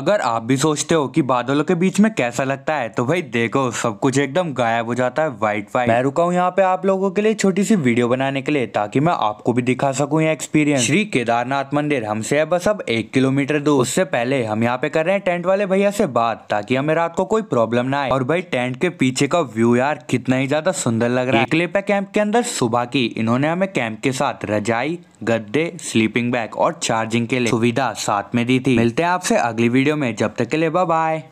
अगर आप भी सोचते हो कि बादलों के बीच में कैसा लगता है तो भाई देखो सब कुछ एकदम गायब हो जाता है वाइट वाइट मैं रुका हूँ यहाँ पे आप लोगों के लिए छोटी सी वीडियो बनाने के लिए ताकि मैं आपको भी दिखा सकूँ यह एक्सपीरियंस श्री केदारनाथ मंदिर हमसे है बस अब एक किलोमीटर दूर उससे पहले हम यहाँ पे कर रहे हैं टेंट वाले भैया से बात ताकि हमें रात को कोई प्रॉब्लम ना आए और भाई टेंट के पीछे का व्यू यार कितना ही ज्यादा सुंदर लग रहा है क्लिप है कैंप के अंदर सुबह की इन्होंने हमें कैंप के साथ रजाई गद्दे स्लीपिंग बैग और चार्जिंग के लिए सुविधा साथ में दी थी मिलते हैं आपसे अगली वीडियो वीडियो में जब तक के लिए बाय बाय